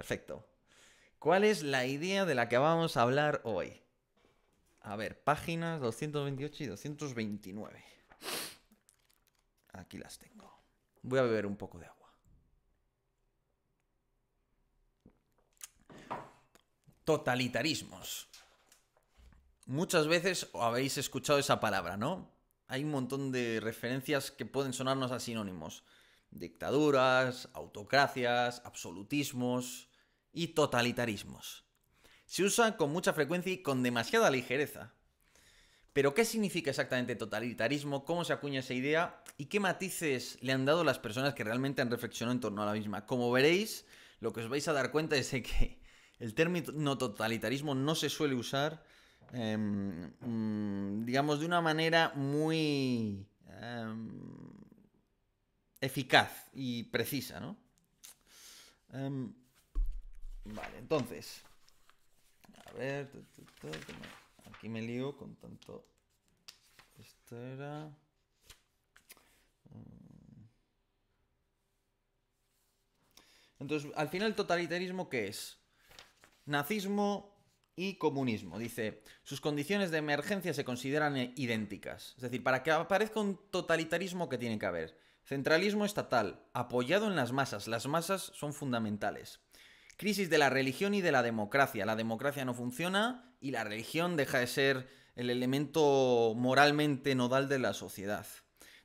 Perfecto. ¿Cuál es la idea de la que vamos a hablar hoy? A ver, páginas 228 y 229. Aquí las tengo. Voy a beber un poco de agua. Totalitarismos. Muchas veces habéis escuchado esa palabra, ¿no? Hay un montón de referencias que pueden sonarnos a sinónimos. Dictaduras, autocracias, absolutismos y totalitarismos. Se usa con mucha frecuencia y con demasiada ligereza. Pero ¿qué significa exactamente totalitarismo? ¿Cómo se acuña esa idea? ¿Y qué matices le han dado las personas que realmente han reflexionado en torno a la misma? Como veréis, lo que os vais a dar cuenta es que el término no totalitarismo no se suele usar, em, mm, digamos, de una manera muy em, eficaz y precisa, ¿no? Em, Vale, entonces. A ver. Aquí me lío con tanto. Mm. Entonces, al final, el totalitarismo, ¿qué es? Nazismo y comunismo. Dice, sus condiciones de emergencia se consideran idénticas. Es decir, para que aparezca un totalitarismo, ¿qué tiene que haber? Centralismo estatal, apoyado en las masas. Las masas son fundamentales. Crisis de la religión y de la democracia. La democracia no funciona y la religión deja de ser el elemento moralmente nodal de la sociedad.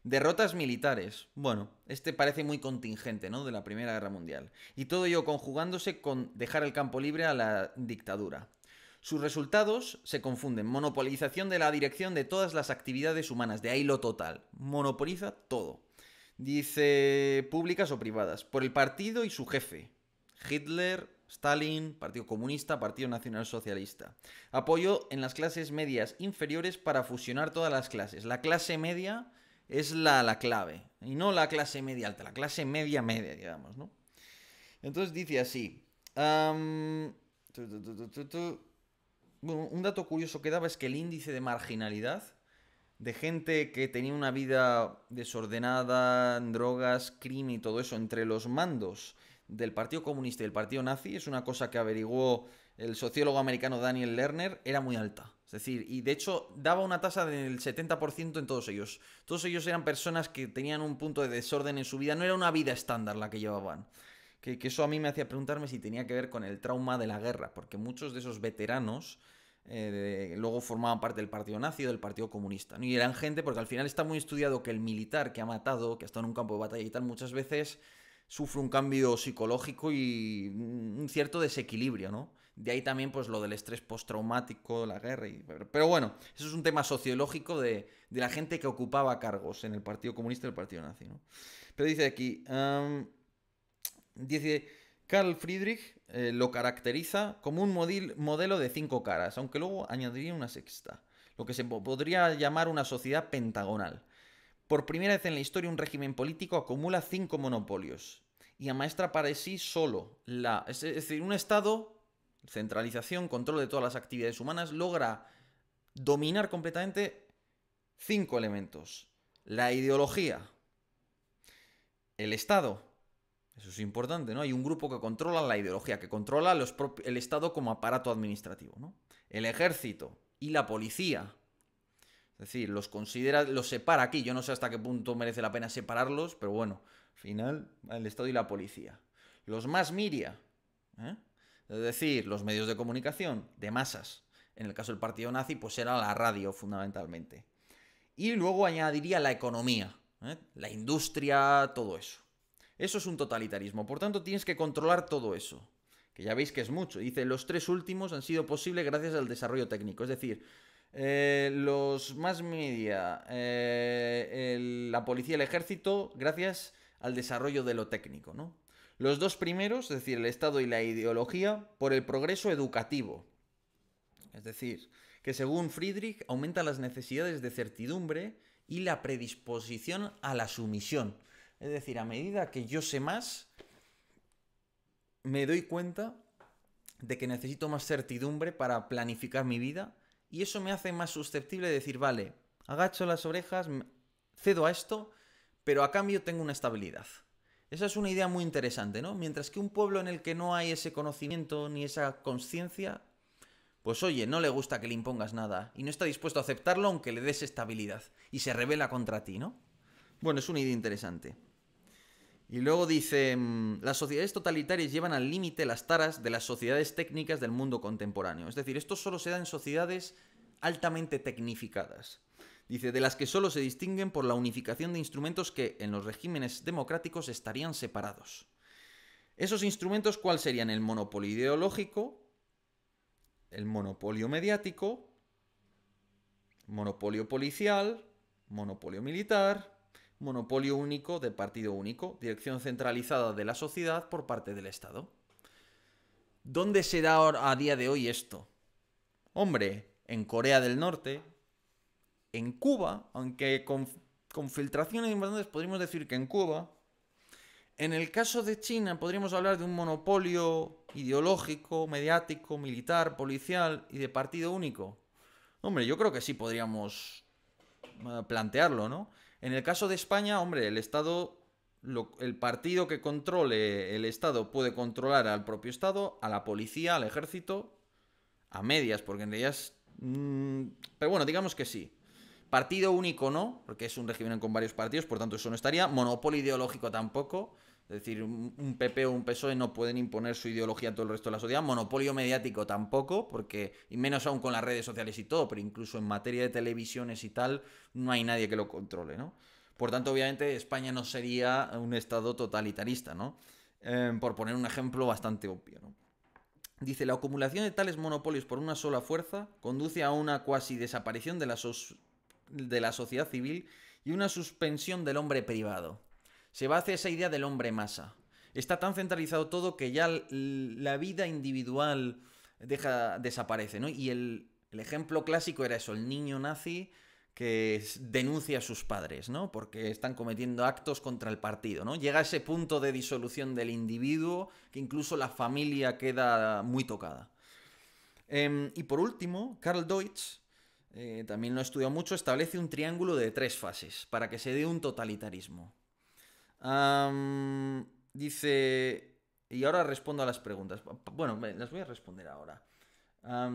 Derrotas militares. Bueno, este parece muy contingente, ¿no? De la Primera Guerra Mundial. Y todo ello conjugándose con dejar el campo libre a la dictadura. Sus resultados se confunden. Monopolización de la dirección de todas las actividades humanas. De ahí lo total. Monopoliza todo. Dice públicas o privadas. Por el partido y su jefe. Hitler, Stalin, Partido Comunista, Partido Nacional Socialista. Apoyo en las clases medias inferiores para fusionar todas las clases. La clase media es la, la clave, y no la clase media alta, la clase media media, digamos, ¿no? Entonces dice así. un dato curioso que daba es que el índice de marginalidad de gente que tenía una vida desordenada, drogas, crimen y todo eso entre los mandos del Partido Comunista y del Partido Nazi, es una cosa que averiguó el sociólogo americano Daniel Lerner, era muy alta. Es decir, y de hecho daba una tasa del 70% en todos ellos. Todos ellos eran personas que tenían un punto de desorden en su vida, no era una vida estándar la que llevaban. Que, eso a mí me hacía preguntarme si tenía que ver con el trauma de la guerra, porque muchos de esos veteranos eh, luego formaban parte del partido nazi o del partido comunista. ¿no? Y eran gente, porque al final está muy estudiado que el militar que ha matado, que ha estado en un campo de batalla y tal, muchas veces sufre un cambio psicológico y un cierto desequilibrio, ¿no? De ahí también pues lo del estrés postraumático, la guerra. Y... Pero bueno, eso es un tema sociológico de, la gente que ocupaba cargos en el Partido Comunista y el Partido Nazi, Pero dice aquí, dice, Karl Friedrich eh, lo caracteriza como un modelo de cinco caras, aunque luego añadiría una sexta, lo que se podría llamar una sociedad pentagonal por primera vez en la historia un régimen político acumula cinco monopolios y amaestra para sí solo. La, es decir, un Estado, centralización, control de todas las actividades humanas, logra dominar completamente cinco elementos. La ideología, el Estado, eso es importante, ¿no? Hay un grupo que controla la ideología, que controla el Estado como aparato administrativo, ¿no? El ejército y la policía. Es decir, los considera, los separa aquí. Yo no sé hasta qué punto merece la pena separarlos, pero bueno, al final, el Estado y la policía. Los más miria, ¿eh? es decir, los medios de comunicación de masas. En el caso del partido nazi, pues era la radio fundamentalmente. Y luego añadiría la economía, ¿eh? la industria, todo eso. Eso es un totalitarismo, por tanto tienes que controlar todo eso, que ya veis que es mucho. Dice, los tres últimos han sido posibles gracias al desarrollo técnico, es decir, eh, los más media, eh, la policía y el ejército, gracias al desarrollo de lo técnico, ¿no? Los dos primeros, es decir, el Estado y la ideología, por el progreso educativo. Es decir, que según Friedrich aumenta las necesidades de certidumbre y la predisposición a la sumisión. Es decir, a medida que yo sé más, me doy cuenta de que necesito más certidumbre para planificar mi vida y eso me hace más susceptible de decir, vale, agacho las orejas, cedo a esto, pero a cambio tengo una estabilidad. Esa es una idea muy interesante, ¿no? Mientras que un pueblo en el que no hay ese conocimiento ni esa conciencia, pues oye, no le gusta que le impongas nada y no está dispuesto a aceptarlo aunque le des estabilidad y se revela contra ti, ¿no? Bueno, es una idea interesante. Y luego dice, mm, las sociedades totalitarias llevan al límite las taras de las sociedades técnicas del mundo contemporáneo. Es decir, esto solo se da en sociedades altamente tecnificadas. Dice, de las que solo se distinguen por la unificación de instrumentos que en los regímenes democráticos estarían separados. Esos instrumentos, ¿cuál serían? El monopolio ideológico, el monopolio mediático, monopolio policial, monopolio militar, monopolio único de partido único, dirección centralizada de la sociedad por parte del Estado. ¿Dónde se da a día de hoy esto? Hombre, en Corea del Norte, en Cuba, aunque con, con filtraciones importantes podríamos decir que en Cuba, en el caso de China podríamos hablar de un monopolio ideológico, mediático, militar, policial y de partido único. Hombre, yo creo que sí podríamos eh, plantearlo, ¿no? En el caso de España, hombre, el Estado, el partido que controle el Estado puede controlar al propio Estado, a la policía, al ejército, a medias, porque en ellas... Mm, pero bueno, digamos que sí. Partido único no, porque es un régimen con varios partidos, por tanto eso no estaría. Monopolio ideológico tampoco. Es decir, un PP o un PSOE no pueden imponer su ideología a todo el resto de la sociedad. Monopolio mediático tampoco, porque, y menos aún con las redes sociales y todo, pero incluso en materia de televisiones y tal, no hay nadie que lo controle, ¿no? Por tanto, obviamente, España no sería un estado totalitarista, ¿no? Em, por poner un ejemplo bastante obvio, Dice, la acumulación de tales monopolios por una sola fuerza conduce a una cuasi desaparición de de la sociedad civil y una suspensión del hombre privado. Se va hacia esa idea del hombre masa. Está tan centralizado todo que ya la vida individual deja, desaparece, Y el, ejemplo clásico era eso, el niño nazi que denuncia a sus padres, ¿no? Porque están cometiendo actos contra el partido, ¿no? Llega a ese punto de disolución del individuo que incluso la familia queda muy tocada. Em, y por último, Karl Deutsch, eh, también lo estudió mucho, establece un triángulo de tres fases para que se dé un totalitarismo dice, y ahora respondo a las preguntas. Bueno, las voy a responder ahora.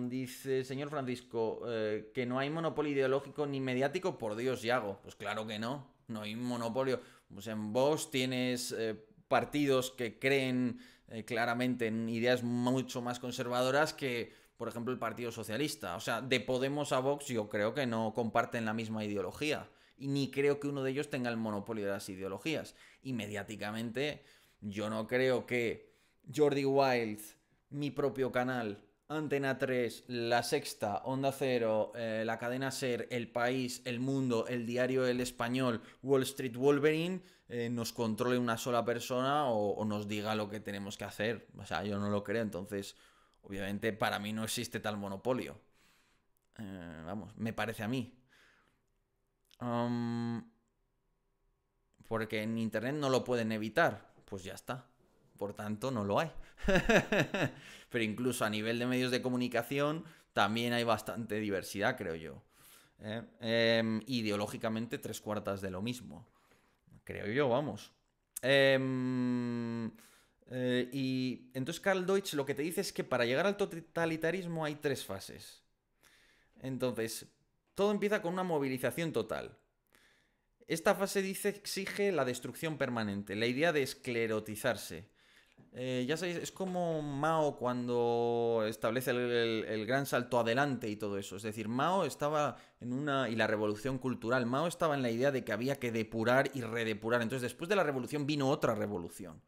dice, señor Francisco, eh, que no hay monopolio ideológico ni mediático, por Dios, Yago. Pues claro que no, no hay monopolio. Pues en Vox tienes eh, partidos que creen eh, claramente en ideas mucho más conservadoras que, por ejemplo, el Partido Socialista. O sea, de Podemos a Vox yo creo que no comparten la misma ideología y ni creo que uno de ellos tenga el monopolio de las ideologías. Y mediáticamente, yo no creo que Jordi Wild, mi propio canal, Antena 3, La Sexta, Onda Cero, eh, la cadena Ser, El País, El Mundo, El Diario El Español, Wall Street Wolverine, eh, nos controle una sola persona o, nos diga lo que tenemos que hacer. O sea, yo no lo creo, entonces, obviamente para mí no existe tal monopolio. Eh, vamos, me parece a mí porque en Internet no lo pueden evitar. Pues ya está. Por tanto, no lo hay. Pero incluso a nivel de medios de comunicación también hay bastante diversidad, creo yo. ¿eh? Em, ideológicamente, tres cuartas de lo mismo. Creo yo, vamos. Em, eh, y entonces Karl Deutsch lo que te dice es que para llegar al totalitarismo hay tres fases. Entonces, todo empieza con una movilización total. Esta fase dice exige la destrucción permanente, la idea de esclerotizarse. Eh, ya sabéis, es como Mao cuando establece el, gran salto adelante y todo eso. Es decir, Mao estaba en una... y la revolución cultural. Mao estaba en la idea de que había que depurar y redepurar. Entonces, después de la revolución vino otra revolución.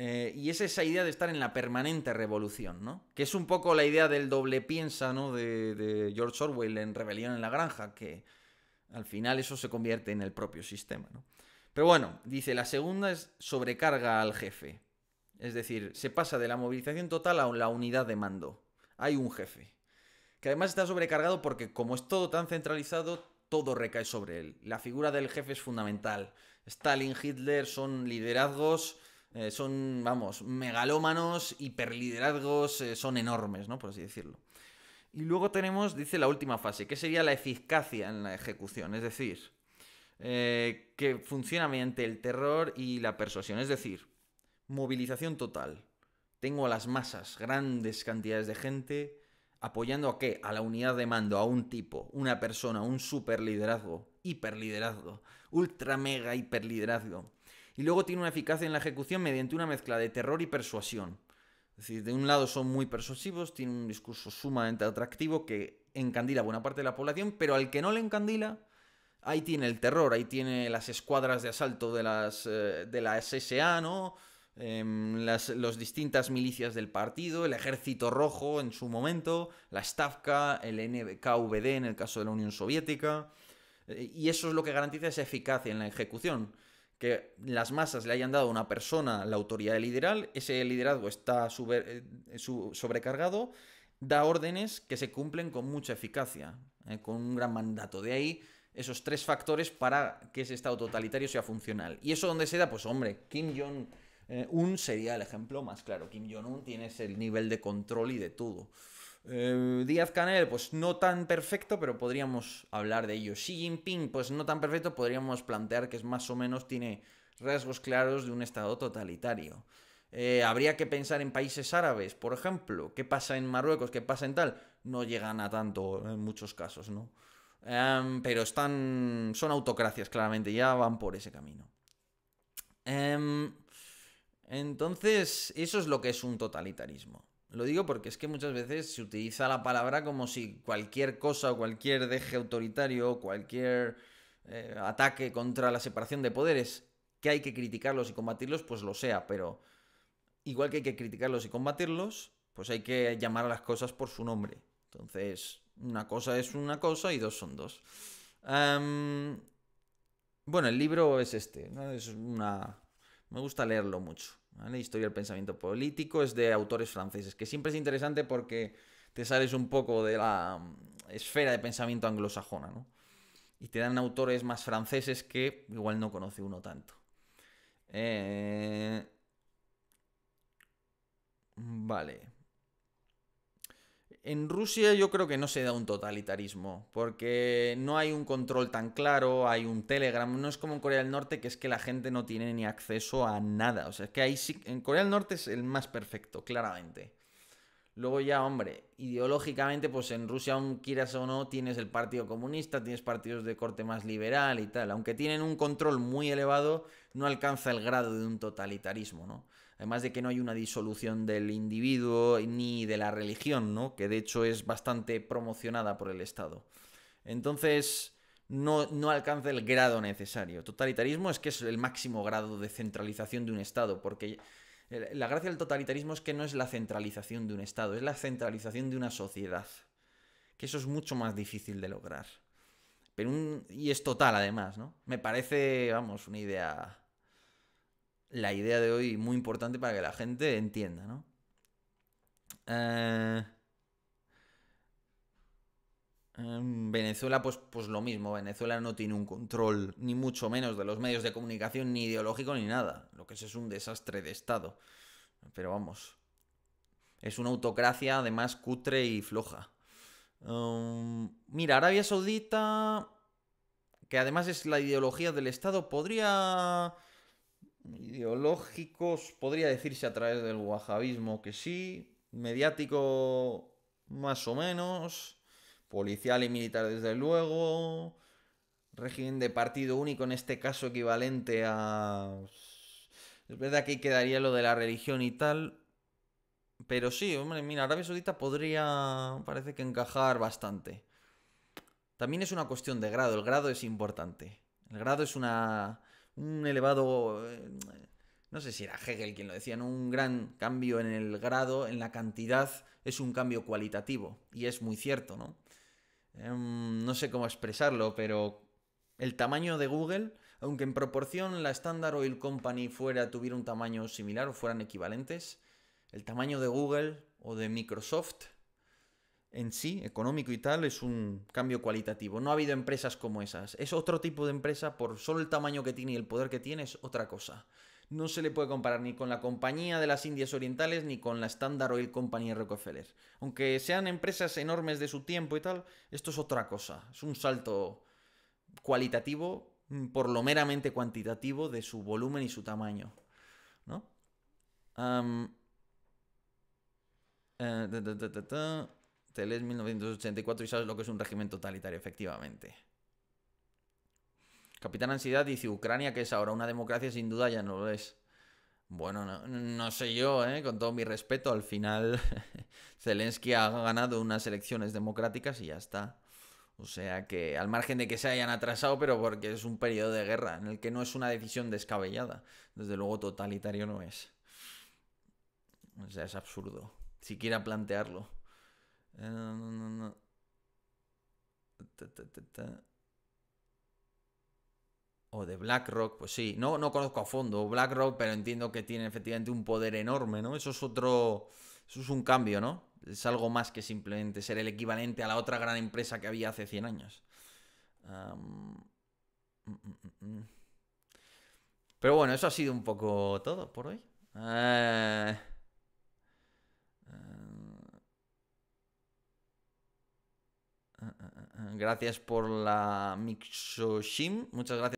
Eh, y es esa idea de estar en la permanente revolución, ¿no? Que es un poco la idea del doble piensa, ¿no? De, de George Orwell en Rebelión en la Granja, que al final eso se convierte en el propio sistema, ¿no? Pero bueno, dice, la segunda es sobrecarga al jefe. Es decir, se pasa de la movilización total a la unidad de mando. Hay un jefe. Que además está sobrecargado porque como es todo tan centralizado, todo recae sobre él. La figura del jefe es fundamental. Stalin, Hitler son liderazgos eh, son, vamos, megalómanos, hiperliderazgos, eh, son enormes, ¿no? Por así decirlo. Y luego tenemos, dice, la última fase, que sería la eficacia en la ejecución, es decir, eh, que funciona mediante el terror y la persuasión, es decir, movilización total. Tengo a las masas, grandes cantidades de gente, apoyando a qué? A la unidad de mando, a un tipo, una persona, un superliderazgo, hiperliderazgo, ultra mega hiperliderazgo y luego tiene una eficacia en la ejecución mediante una mezcla de terror y persuasión. Es decir, de un lado son muy persuasivos, tienen un discurso sumamente atractivo que encandila a buena parte de la población, pero al que no le encandila, ahí tiene el terror, ahí tiene las escuadras de asalto de las eh, de la SSA, ¿no? Em, las distintas milicias del partido, el Ejército Rojo en su momento, la Stavka, el NKVD en el caso de la Unión Soviética, eh, y eso es lo que garantiza esa eficacia en la ejecución que las masas le hayan dado a una persona la autoridad de ese liderazgo está eh, sobrecargado, da órdenes que se cumplen con mucha eficacia, eh, con un gran mandato. De ahí esos tres factores para que ese Estado totalitario sea funcional. ¿Y eso donde se da? Pues hombre, Kim Jong-un eh, sería el ejemplo más claro. Kim Jong-un tiene ese nivel de control y de todo. Eh, Díaz Canel, pues no tan perfecto, pero podríamos hablar de ello. Xi Jinping, pues no tan perfecto, podríamos plantear que es más o menos tiene rasgos claros de un Estado totalitario. Eh, habría que pensar en países árabes, por ejemplo. ¿Qué pasa en Marruecos? ¿Qué pasa en tal? No llegan a tanto en muchos casos, ¿no? Em, pero están. son autocracias, claramente, ya van por ese camino. Em, entonces, eso es lo que es un totalitarismo. Lo digo porque es que muchas veces se utiliza la palabra como si cualquier cosa o cualquier deje autoritario o cualquier eh, ataque contra la separación de poderes que hay que criticarlos y combatirlos, pues lo sea, pero igual que hay que criticarlos y combatirlos, pues hay que llamar a las cosas por su nombre. Entonces, una cosa es una cosa y dos son dos. bueno, el libro es este, ¿no? es una me gusta leerlo mucho. Historia del pensamiento político es de autores franceses, que siempre es interesante porque te sales un poco de la mm, esfera de pensamiento anglosajona, ¿no? Y te dan autores más franceses que igual no conoce uno tanto. Eh, vale en Rusia yo creo que no se da un totalitarismo, porque no hay un control tan claro, hay un Telegram, no es como en Corea del Norte, que es que la gente no tiene ni acceso a nada. O sea, es que ahí sí, en Corea del Norte es el más perfecto, claramente. Luego ya, hombre, ideológicamente, pues en Rusia, aún quieras o no, tienes el Partido Comunista, tienes partidos de corte más liberal y tal. Aunque tienen un control muy elevado, no alcanza el grado de un totalitarismo, ¿no? además de que no hay una disolución del individuo ni de la religión, ¿no? que de hecho es bastante promocionada por el Estado. Entonces, no, no alcanza el grado necesario. Totalitarismo es que es el máximo grado de centralización de un Estado, porque la gracia del totalitarismo es que no es la centralización de un Estado, es la centralización de una sociedad. Que eso es mucho más difícil de lograr. Pero y es total, además, ¿no? Me parece, vamos, una idea la idea de hoy muy importante para que la gente entienda, ¿no? Eh, em, Venezuela, pues, pues lo mismo. Venezuela no tiene un control, ni mucho menos, de los medios de comunicación, ni ideológico, ni nada. Lo que es es un desastre de Estado. Pero vamos. Es una autocracia, además, cutre y floja. Em, mira, Arabia Saudita, que además es la ideología del Estado, podría ideológicos, podría decirse a través del wahabismo que sí, mediático más o menos, policial y militar desde luego, régimen de partido único en este caso equivalente a... Es verdad que quedaría lo de la religión y tal, pero sí, hombre, mira, Arabia Saudita podría, parece que encajar bastante. También es una cuestión de grado, el grado es importante. El grado es una un elevado, eh, no sé si era Hegel quien lo decía, ¿no? un gran cambio en el grado, en la cantidad, es un cambio cualitativo. Y es muy cierto, ¿no? Em, no sé cómo expresarlo, pero el tamaño de Google, aunque en proporción la Standard Oil Company fuera, tuviera un tamaño similar o fueran equivalentes, el tamaño de Google o de Microsoft en sí, económico y tal, es un cambio cualitativo. No ha habido empresas como esas. Es otro tipo de empresa por solo el tamaño que tiene y el poder que tiene es otra cosa. No se le puede comparar ni con la compañía de las Indias Orientales ni con la Standard Oil Company de Rockefeller. Aunque sean empresas enormes de su tiempo y tal, esto es otra cosa. Es un salto cualitativo mm, por lo meramente cuantitativo de su volumen y su tamaño. ¿No? Eh, él 1984 y sabes lo que es un régimen totalitario, efectivamente. Capitán Ansiedad dice, Ucrania, que es ahora una democracia, sin duda ya no lo es. Bueno, no, sé yo, ¿eh? con todo mi respeto, al final Zelensky ha ganado unas elecciones democráticas y ya está. O sea que, al margen de que se hayan atrasado, pero porque es un periodo de guerra, en el que no es una decisión descabellada. Desde luego totalitario no es. O sea, es absurdo. Siquiera plantearlo. Eh, o de BlackRock, pues sí, no, no conozco a fondo BlackRock, pero entiendo que tiene efectivamente un poder enorme, ¿no? Eso es otro, eso es un cambio, ¿no? Es algo más que simplemente ser el equivalente a la otra gran empresa que había hace 100 años. Mm, mm, mm, pero bueno, eso ha sido un poco todo por hoy. Eh... Ah, ah, ah, gracias por la Mixoshim. Muchas gracias.